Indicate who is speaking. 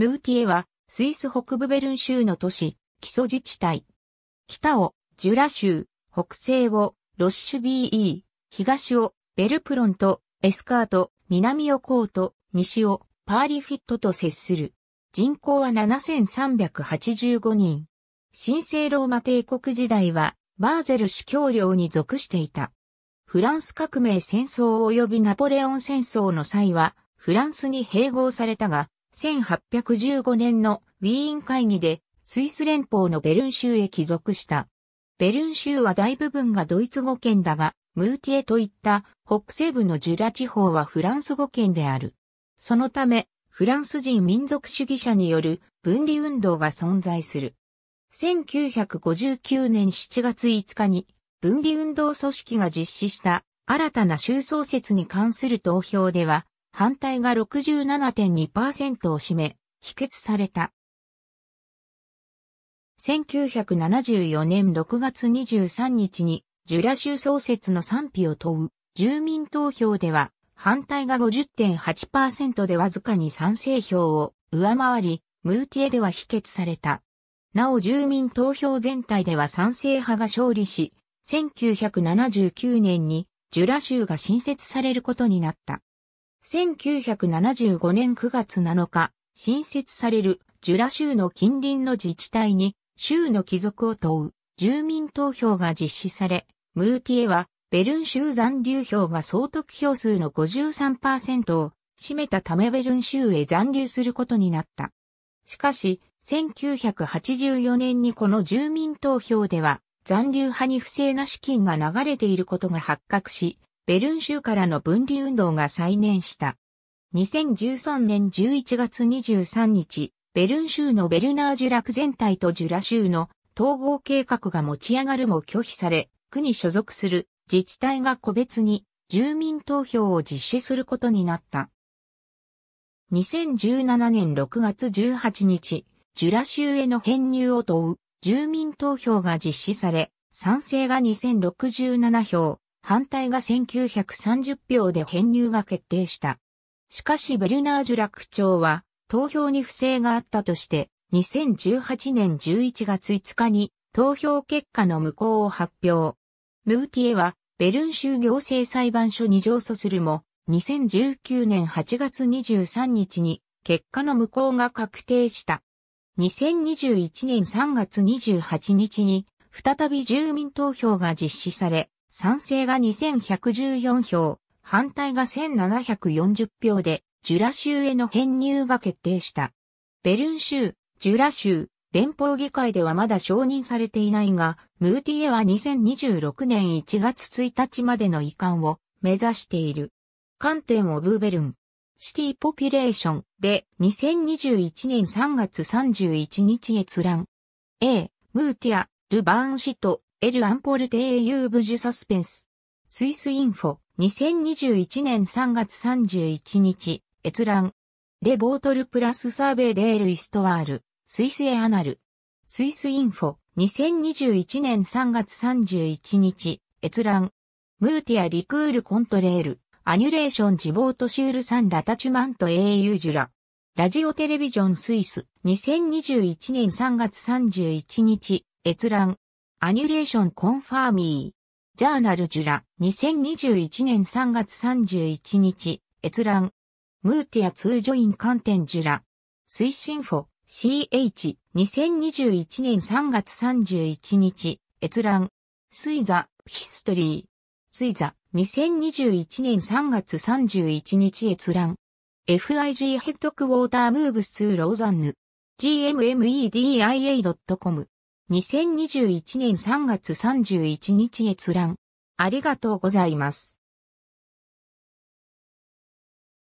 Speaker 1: ムーティエは、スイス北部ベルン州の都市、基礎自治体。北を、ジュラ州、北西を、ロッシュ BE、東を、ベルプロンと、エスカート、南をコート、西を、パーリフィットと接する。人口は7385人。神聖ローマ帝国時代は、バーゼル司教領に属していた。フランス革命戦争及びナポレオン戦争の際は、フランスに併合されたが、1815年のウィーン会議でスイス連邦のベルン州へ帰属した。ベルン州は大部分がドイツ語圏だが、ムーティエといった北西部のジュラ地方はフランス語圏である。そのため、フランス人民族主義者による分離運動が存在する。1959年7月5日に分離運動組織が実施した新たな州創設に関する投票では反対が67.2%を占め、否決された。1974年6月23日に、ジュラ州創設の賛否を問う、住民投票では、反対が50.8%でわずかに賛成票を上回り、ムーティエでは否決された。なお住民投票全体では賛成派が勝利し、1979年にジュラ州が新設されることになった。1975年9月7日、新設されるジュラ州の近隣の自治体に州の帰属を問う住民投票が実施され、ムーティエはベルン州残留票が総得票数の53%を占めたためベルン州へ残留することになった。しかし、1984年にこの住民投票では残留派に不正な資金が流れていることが発覚し、ベルン州からの分離運動が再燃した。2013年11月23日、ベルン州のベルナージュラク全体とジュラ州の統合計画が持ち上がるも拒否され、区に所属する自治体が個別に住民投票を実施することになった。2017年6月18日、ジュラ州への編入を問う住民投票が実施され、賛成が2067票、反対が1930票で編入が決定した。しかしベルナージュ楽長は投票に不正があったとして、2018年11月5日に投票結果の無効を発表。ムーティエはベルン州行政裁判所に上訴するも、2019年8月23日に結果の無効が確定した。2021年3月28日に再び住民投票が実施され、賛成が2114票、反対が1740票で、ジュラ州への編入が決定した。ベルン州、ジュラ州、連邦議会ではまだ承認されていないが、ムーティエは2026年1月1日までの移管を目指している。観点をブーベルン。シティポピュレーションで2021年3月31日閲覧。A、ムーティア、ルバーン市とエル・アンポルテエユー・ブジュサスペンス。スイスインフォ、2021年3月31日、閲覧。レボートルプラスサーベイデール・イストワール、スイスエアナル。スイスインフォ、2021年3月31日、閲覧。ムーティア・リクール・コントレール、アニュレーション・ジボート・シュール・サン・ラタチュマント・ユージュラ。ラジオ・テレビジョン・スイス、2021年3月31日、閲覧。アニュレーションコンファーミー。ジャーナルジュラ、2021年3月31日、閲覧。ムーティアツージョインカンテン・ジュラ。推進フォ、CH、2021年3月31日、閲覧。スイザ、ヒストリー。スイザ、2021年3月31日閲覧。FIG ヘッドクウォータームーブスツーローザンヌ。g m m e d i a c o m 2021年3月31日閲覧。ありがとうございます。